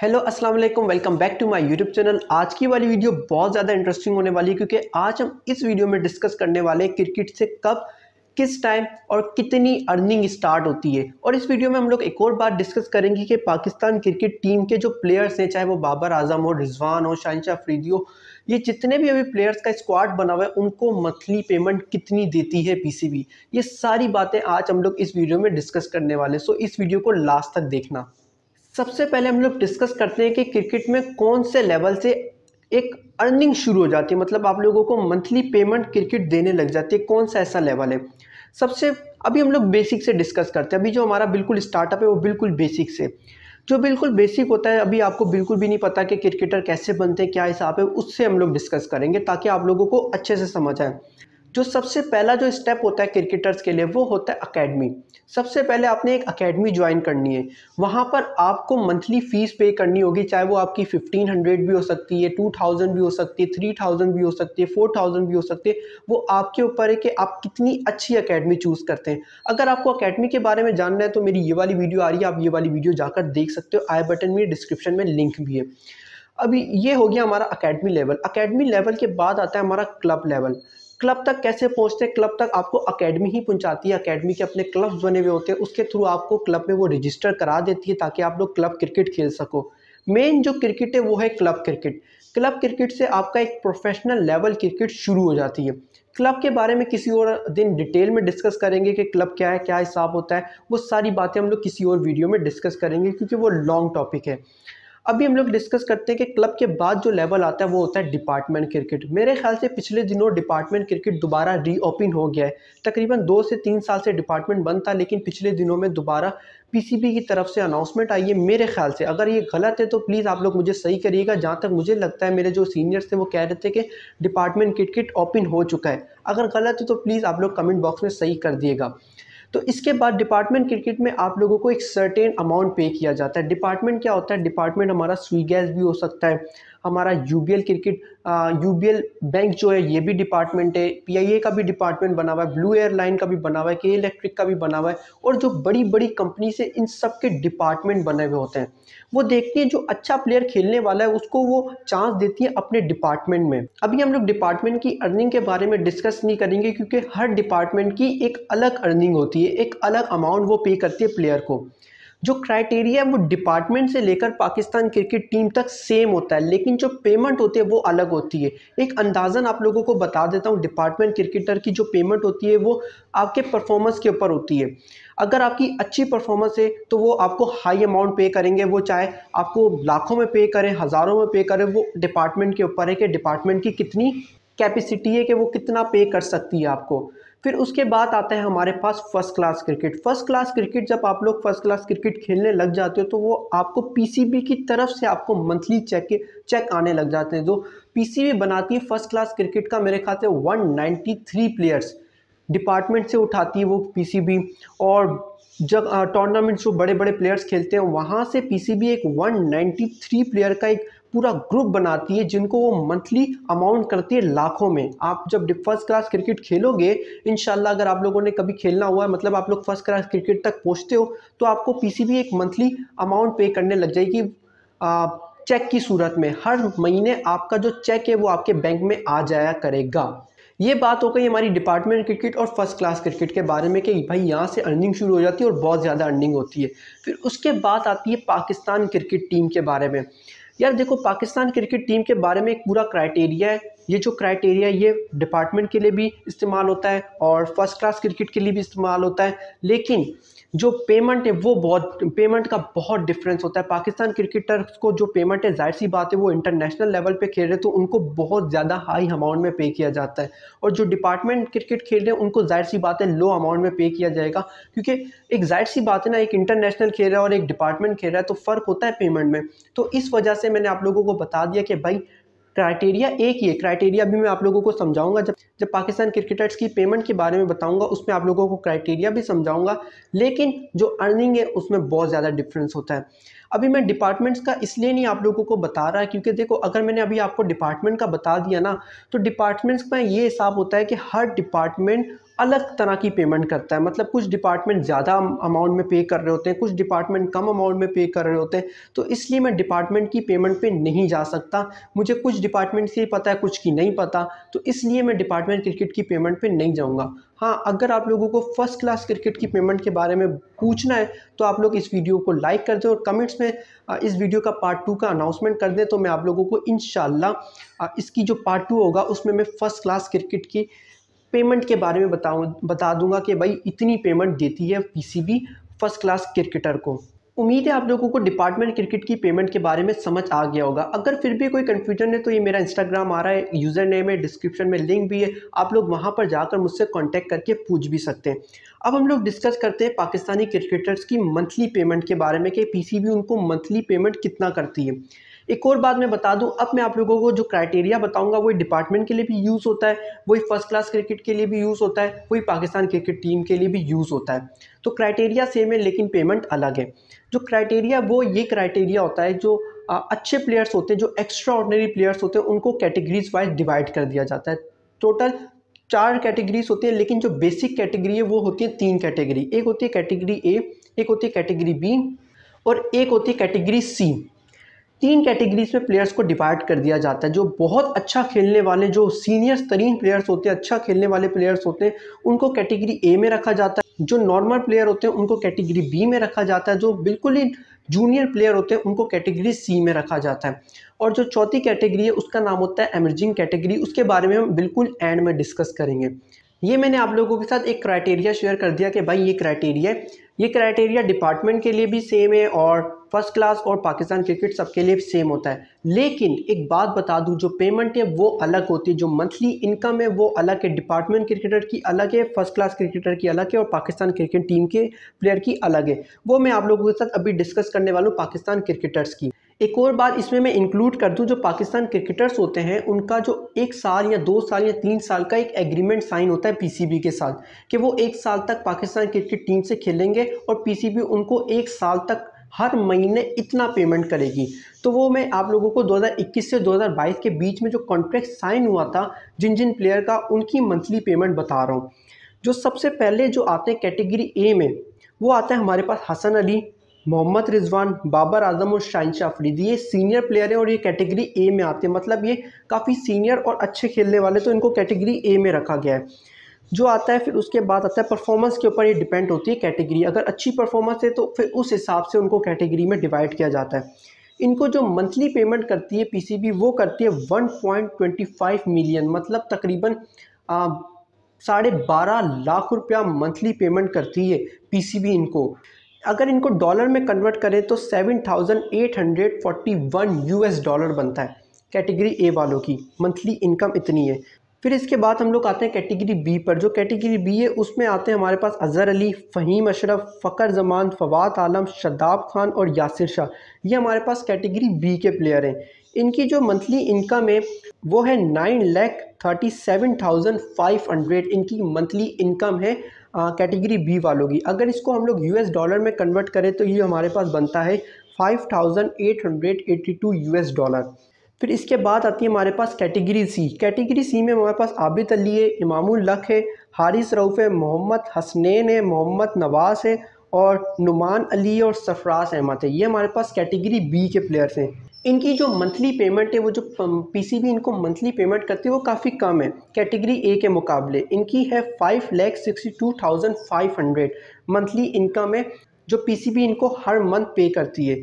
hello अस्सलाम वालेकुम welcome back to my YouTube channel आज की वाली वीडियो बहुत ज़्यादा इंटरेस्टिंग होने वाली है क्योंकि आज हम इस वीडियो में डिस्कस करने वाले हैं क्रिकेट से कब किस टाइम और कितनी अर्निंग स्टार्ट होती है और इस वीडियो में हम लोग एक और बात डिस्कस करेंगे कि पाकिस्तान क्रिकेट टीम के जो प्लेयर्स हैं चाहे वो बाबर आजम हो रिजवान हो शाहिशाह अफरीदी हो ये जितने भी अभी प्लेयर्स का स्क्वाड बना हुआ है उनको मंथली पेमेंट कितनी देती है पीसीबी ये सारी बातें आज हम लोग इस वीडियो में डिस्कस करने वाले सो इस वीडियो को लास्ट तक देखना सबसे पहले हम लोग डिस्कस करते हैं कि क्रिकेट में कौन से लेवल से एक अर्निंग शुरू हो जाती है मतलब आप लोगों को मंथली पेमेंट क्रिकेट देने लग जाती है कौन सा ऐसा लेवल है सबसे अभी हम लोग बेसिक से डिस्कस करते हैं अभी जो हमारा बिल्कुल स्टार्टअप है वो बिल्कुल बेसिक से जो बिल्कुल बेसिक होता है अभी आपको बिल्कुल भी नहीं पता कि क्रिकेटर कैसे बनते हैं क्या हिसाब है उससे हम लोग डिस्कस करेंगे ताकि आप लोगों को अच्छे से समझ आए जो सबसे पहला जो स्टेप होता है क्रिकेटर्स के लिए वो होता है अकेडमी सबसे पहले आपने एक अकेडमी ज्वाइन करनी है वहाँ पर आपको मंथली फ़ीस पे करनी होगी चाहे वो आपकी फिफ्टीन हंड्रेड भी हो सकती है टू थाउजेंड भी हो सकती है थ्री थाउजेंड भी हो सकती है फोर थाउजेंड भी हो सकती है वो आपके ऊपर है कि आप कितनी अच्छी अकेडमी चूज़ करते हैं अगर आपको अकेडमी के बारे में जानना है तो मेरी ये वाली वीडियो आ रही है आप ये वाली वीडियो जाकर देख सकते हो आई बटन में डिस्क्रिप्शन में लिंक भी है अभी ये हो गया हमारा अकेडमी लेवल अकेडमी लेवल के बाद आता है हमारा क्लब लेवल क्लब तक कैसे पहुंचते हैं क्लब तक आपको अकेडमी ही पहुंचाती है अकेडमी के अपने क्लब्स बने हुए होते हैं उसके थ्रू आपको क्लब में वो रजिस्टर करा देती है ताकि आप लोग क्लब क्रिकेट खेल सको मेन जो क्रिकेट है वो है क्लब क्रिकेट क्लब क्रिकेट से आपका एक प्रोफेशनल लेवल क्रिकेट शुरू हो जाती है क्लब के बारे में किसी और दिन डिटेल में डिस्कस करेंगे कि क्लब क्या है क्या हिसाब होता है वो सारी बातें हम लोग किसी और वीडियो में डिस्कस करेंगे क्योंकि वो लॉन्ग टॉपिक है अभी हम लोग डिस्कस करते हैं कि क्लब के बाद जो लेवल आता है वो होता है डिपार्टमेंट क्रिकेट मेरे ख्याल से पिछले दिनों डिपार्टमेंट क्रिकेट दोबारा रीओपन हो गया है तकरीबन दो से तीन साल से डिपार्टमेंट बंद था लेकिन पिछले दिनों में दोबारा पीसीबी की तरफ से अनाउंसमेंट आई है मेरे ख्याल से अगर ये गलत है तो प्लीज़ आप लोग मुझे सही करिएगा जहाँ तक मुझे लगता है मेरे जो सीनियर्स थे वो कह रहे थे कि डिपार्टमेंट क्रिकेट ओपन हो चुका है अगर गलत है तो प्लीज़ आप लोग कमेंट बॉक्स में सही कर दिएगा तो इसके बाद डिपार्टमेंट क्रिकेट में आप लोगों को एक सर्टेन अमाउंट पे किया जाता है डिपार्टमेंट क्या होता है डिपार्टमेंट हमारा स्वीगैस भी हो सकता है हमारा यू क्रिकेट यू बैंक जो है ये भी डिपार्टमेंट है पी का भी डिपार्टमेंट बना हुआ है ब्लू एयरलाइन का भी बना हुआ है के इलेक्ट्रिक का भी बना हुआ है और जो बड़ी बड़ी कंपनी से इन सब के डिपार्टमेंट बने हुए होते हैं वो देखती है जो अच्छा प्लेयर खेलने वाला है उसको वो चांस देती है अपने डिपार्टमेंट में अभी हम लोग डिपार्टमेंट की अर्निंग के बारे में डिस्कस नहीं करेंगे क्योंकि हर डिपार्टमेंट की एक अलग अर्निंग होती है एक अलग अमाउंट वो पे करती है प्लेयर को जो क्राइटेरिया है वो डिपार्टमेंट से लेकर पाकिस्तान क्रिकेट टीम तक सेम होता है लेकिन जो पेमेंट होती है वो अलग होती है एक अंदाजन आप लोगों को बता देता हूँ डिपार्टमेंट क्रिकेटर की जो पेमेंट होती है वो आपके परफॉर्मेंस के ऊपर होती है अगर आपकी अच्छी परफॉर्मेंस है तो वो आपको हाई अमाउंट पे करेंगे वो चाहे आपको लाखों में पे करें हज़ारों में पे करें वो डिपार्टमेंट के ऊपर है कि डिपार्टमेंट की कितनी कैपेसिटी है कि वो कितना पे कर सकती है आपको फिर उसके बाद आता है हमारे पास first class cricket first class cricket जब आप लोग फर्स्ट क्लास क्रिकेट खेलने लग जाते हो तो वो आपको पीसीबी की तरफ से आपको मंथली चेक चेक आने लग जाते हैं जो पीसीबी बनाती है फर्स्ट क्लास क्रिकेट का मेरे ख्याल से वन प्लेयर्स डिपार्टमेंट से उठाती है वो पी और जब टूर्नामेंट जो बड़े बड़े प्लेयर्स खेलते हैं वहाँ से पी एक 193 प्लेयर का एक पूरा ग्रुप बनाती है जिनको वो मंथली अमाउंट करती है लाखों में आप जब फर्स्ट क्लास क्रिकेट खेलोगे इन अगर आप लोगों ने कभी खेलना हुआ है मतलब आप लोग फर्स्ट क्लास क्रिकेट तक पहुँचते हो तो आपको पी एक मंथली अमाउंट पे करने लग जाएगी चेक की सूरत में हर महीने आपका जो चेक है वो आपके बैंक में आ जाया करेगा ये बात हो गई हमारी डिपार्टमेंट क्रिकेट और फर्स्ट क्लास क्रिकेट के बारे में कि भाई यहाँ से अर्निंग शुरू हो जाती है और बहुत ज़्यादा अर्निंग होती है फिर उसके बाद आती है पाकिस्तान क्रिकेट टीम के बारे में यार देखो पाकिस्तान क्रिकेट टीम के बारे में एक पूरा क्राइटेरिया है ये जो क्राइटेरिया ये डिपार्टमेंट के लिए भी इस्तेमाल होता है और फर्स्ट क्लास क्रिकेट के लिए भी इस्तेमाल होता है लेकिन जो पेमेंट है वो बहुत पेमेंट का बहुत डिफरेंस होता है पाकिस्तान क्रिकेटर्स को जो पेमेंट है जाहिर सी बात है वो इंटरनेशनल लेवल पे खेल रहे हैं तो उनको बहुत ज़्यादा हाई अमाउंट में पे किया जाता है और जो डिपार्टमेंट क्रिकेट खेल रहे हैं उनको जाहिर सी बात है लो अमाउंट में पे किया जाएगा क्योंकि एक जाहिर सी बात है ना एक इंटरनेशनल खेल रहा है और एक डिपार्टमेंट खेल रहा है तो फ़र्क होता है पेमेंट में तो इस वजह से मैंने आप लोगों को बता दिया कि भाई क्राइटेरिया एक ही है क्राइटेरिया भी मैं आप लोगों को समझाऊंगा जब जब पाकिस्तान क्रिकेटर्स की पेमेंट के बारे में बताऊंगा उसमें आप लोगों को क्राइटेरिया भी समझाऊंगा लेकिन जो अर्निंग है उसमें बहुत ज़्यादा डिफरेंस होता है अभी मैं डिपार्टमेंट्स का इसलिए नहीं आप लोगों को बता रहा है क्योंकि देखो अगर मैंने अभी आपको डिपार्टमेंट का बता दिया ना तो डिपार्टमेंट्स का ये हिसाब होता है कि हर डिपार्टमेंट अलग तरह की पेमेंट करता है मतलब कुछ डिपार्टमेंट ज़्यादा अमाउंट में पे कर रहे होते हैं कुछ डिपार्टमेंट कम अमाउंट में पे कर रहे होते हैं तो इसलिए मैं डिपार्टमेंट की पेमेंट पे नहीं जा सकता मुझे कुछ डिपार्टमेंट की पता है कुछ की नहीं पता तो इसलिए मैं डिपार्टमेंट क्रिकेट की पेमेंट पे नहीं जाऊँगा हाँ अगर आप लोगों को फर्स्ट क्लास क्रिकेट की पेमेंट के बारे में पूछना है तो आप लोग इस वीडियो को लाइक कर दें और कमेंट्स में इस वीडियो का पार्ट टू का अनाउंसमेंट कर दें तो मैं आप लोगों को इन इसकी जो पार्ट टू होगा उसमें मैं फ़र्स्ट क्लास क्रिकेट की पेमेंट के बारे में बताऊँ बता दूंगा कि भाई इतनी पेमेंट देती है पी फर्स्ट क्लास क्रिकेटर को उम्मीद है आप लोगों को डिपार्टमेंट क्रिकेट की पेमेंट के बारे में समझ आ गया होगा अगर फिर भी कोई कन्फ्यूजन है तो ये मेरा इंस्टाग्राम आ रहा है यूज़र नेम है डिस्क्रिप्शन में लिंक भी है आप लोग वहाँ पर जाकर मुझसे कॉन्टैक्ट करके पूछ भी सकते हैं अब हम लोग डिस्कस करते हैं पाकिस्तानी क्रिकेटर्स की मंथली पेमेंट के बारे में कि पी उनको मंथली पेमेंट कितना करती है एक और बात मैं बता दूं अब मैं आप लोगों को जो क्राइटेरिया बताऊंगा वही डिपार्टमेंट के लिए भी यूज़ होता है वही फर्स्ट क्लास क्रिकेट के लिए भी यूज़ होता है वही पाकिस्तान क्रिकेट टीम के लिए भी यूज़ होता है तो क्राइटेरिया सेम है लेकिन पेमेंट अलग है जो क्राइटेरिया वो ये क्राइटेरिया होता है जो अच्छे प्लेयर्स होते हैं जो एक्स्ट्रा ऑर्डनरी प्लेयर्स होते हैं उनको कैटेगरीज वाइज डिवाइड कर दिया जाता है टोटल चार कैटेगरीज होती हैं लेकिन जो बेसिक कैटेगरी है वो होती है तीन कैटेगरी एक होती है कैटेगरी ए एक होती है कैटेगरी बी और एक होती है कैटेगरी सी तीन कैटेगरीज में प्लेयर्स को डिवाइड कर दिया जाता है जो बहुत अच्छा खेलने वाले जो सीनियर तरीन प्लेयर्स होते हैं अच्छा खेलने वाले प्लेयर्स होते हैं उनको कैटेगरी ए में रखा जाता है जो नॉर्मल प्लेयर होते हैं उनको कैटेगरी बी में रखा जाता है जो बिल्कुल ही जूनियर प्लेयर होते हैं उनको कैटेगरी सी में रखा जाता है और जो चौथी कैटेगरी है उसका नाम होता है एमर्जिंग कैटेगरी उसके बारे में हम बिल्कुल एंड में डिस्कस करेंगे ये मैंने आप लोगों के साथ एक क्राइटेरिया शेयर कर दिया कि भाई ये क्राइटेरिया है ये क्राइटेरिया डिपार्टमेंट के लिए भी सेम है और फर्स्ट क्लास और पाकिस्तान क्रिकेट सबके लिए सेम होता है लेकिन एक बात बता दूं जो पेमेंट है वो अलग होती है जो मंथली इनकम है वो अलग है डिपार्टमेंट क्रिकेटर की अलग है फर्स्ट क्लास क्रिकेटर की अलग है और पाकिस्तान क्रिकेट टीम के प्लेयर की अलग है वो मैं आप लोगों के साथ अभी डिस्कस करने वाला हूँ पाकिस्तान क्रिकेटर्स की एक और बात इसमें मैं इंक्लूड कर दूं जो पाकिस्तान क्रिकेटर्स होते हैं उनका जो एक साल या दो साल या तीन साल का एक एग्रीमेंट साइन होता है पीसीबी के साथ कि वो एक साल तक पाकिस्तान क्रिकेट टीम से खेलेंगे और पीसीबी उनको एक साल तक हर महीने इतना पेमेंट करेगी तो वो मैं आप लोगों को 2021 से 2022 के बीच में जो कॉन्ट्रैक्ट साइन हुआ था जिन जिन प्लेयर का उनकी मंथली पेमेंट बता रहा हूँ जो सबसे पहले जो आते हैं कैटेगरी ए में वो आता है हमारे पास हसन अली मोहम्मद रिजवान बाबर आजम और शाहिन शाफरीद ये सीनियर प्लेयर हैं और ये कैटेगरी ए में आते हैं मतलब ये काफ़ी सीनियर और अच्छे खेलने वाले तो इनको कैटेगरी ए में रखा गया है जो आता है फिर उसके बाद आता है परफॉर्मेंस के ऊपर ये डिपेंड होती है कैटेगरी अगर अच्छी परफॉर्मेंस है तो फिर उस हिसाब से उनको कैटेगरी में डिवाइड किया जाता है इनको जो मंथली पेमेंट करती है पीसीबी वो करती है 1.25 मिलियन मतलब तकरीबन साढ़े बारह लाख रुपया मंथली पेमेंट करती है पीसीबी इनको अगर इनको डॉलर में कन्वर्ट करें तो 7,841 यूएस डॉलर बनता है कैटेगरी ए वालों की मंथली इनकम इतनी है फिर इसके बाद हम लोग आते हैं कैटेगरी बी पर जो कैटेगरी बी है उसमें आते हैं हमारे पास अज़हर अली फ़हीम अशरफ फ़कर जमान फवाद आलम शदाब खान और यासिर शाह ये हमारे पास कैटेगरी बी के प्लेयर हैं इनकी जो मंथली इनकम है वो है nine lakh thirty seven thousand five hundred इनकी मंथली इनकम है कैटेगरी बी वालों की अगर इसको हम लोग यूएस डॉलर में कन्वर्ट करें तो ये हमारे पास बनता है 5882 यूएस डॉलर फिर इसके बाद आती है हमारे पास कैटेगरी सी कैटेगरी सी में हमारे पास आबिद अली है इमाम लक है हारिस रऊफ़ है मोहम्मद हसनैन है मोहम्मद नवाज़ है और नुमान अली और सफराज अहमद है ये हमारे पास कैटेगरी बी के प्लेयर्स हैं इनकी जो मंथली पेमेंट है वो जो पीसीबी इनको मंथली पेमेंट करती है वो काफ़ी कम है कैटेगरी ए के मुकाबले इनकी है five lakh sixty two thousand five hundred monthly income है जो पीसीबी इनको हर मंथ पे करती है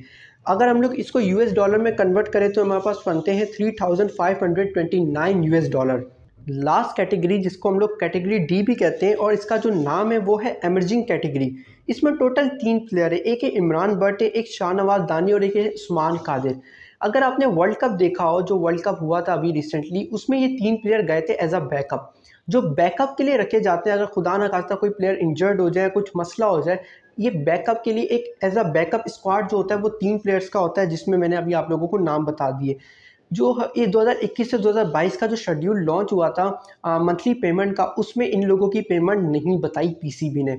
अगर हम लोग इसको यूएस डॉलर में कन्वर्ट करें तो हमारे पास बनते हैं three thousand five hundred twenty nine US dollar last category जिसको हम लोग कैटेगरी डी भी कहते हैं और इसका जो नाम है वो है एमर्जिंग कैटेगरी इसमें टोटल तीन प्लेयर है एक है इमरान भट्ट है एक शाहनवाज दानी और एक है उस्मान कादिर अगर आपने वर्ल्ड कप देखा हो जो वर्ल्ड कप हुआ था अभी रिसेंटली उसमें ये तीन प्लेयर गए थे एज अ बैकअप जो बैकअप के लिए रखे जाते हैं अगर खुदा ना खास्ता कोई प्लेयर इंजर्ड हो जाए कुछ मसला हो जाए ये बैकअप के लिए एक एज अ बैकअप स्क्वाड जो होता है वो तीन प्लेयर्स का होता है जिसमें मैंने अभी आप लोगों को नाम बता दिए जो ये 2021 से 2022 का जो शेड्यूल लॉन्च हुआ था मंथली पेमेंट का उसमें इन लोगों की पेमेंट नहीं बताई पीसीबी ने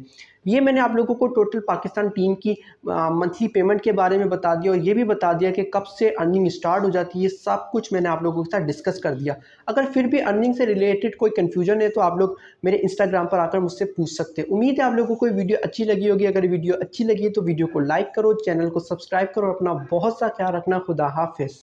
ये मैंने आप लोगों को टोटल पाकिस्तान टीम की मंथली पेमेंट के बारे में बता दिया और ये भी बता दिया कि कब से अर्निंग स्टार्ट हो जाती है सब कुछ मैंने आप लोगों के साथ डिस्कस कर दिया अगर फिर भी अर्निंग से रिलेटेड कोई कन्फ्यूजन है तो आप लोग मेरे इंस्टाग्राम पर आकर मुझसे पूछ सकते हैं उम्मीद है आप लोगों को वीडियो अच्छी लगी होगी अगर वीडियो अच्छी लगी तो वीडियो को लाइक करो चैनल को सब्सक्राइब करो अपना बहुत सा ख्याल रखना खुदा हाफिज़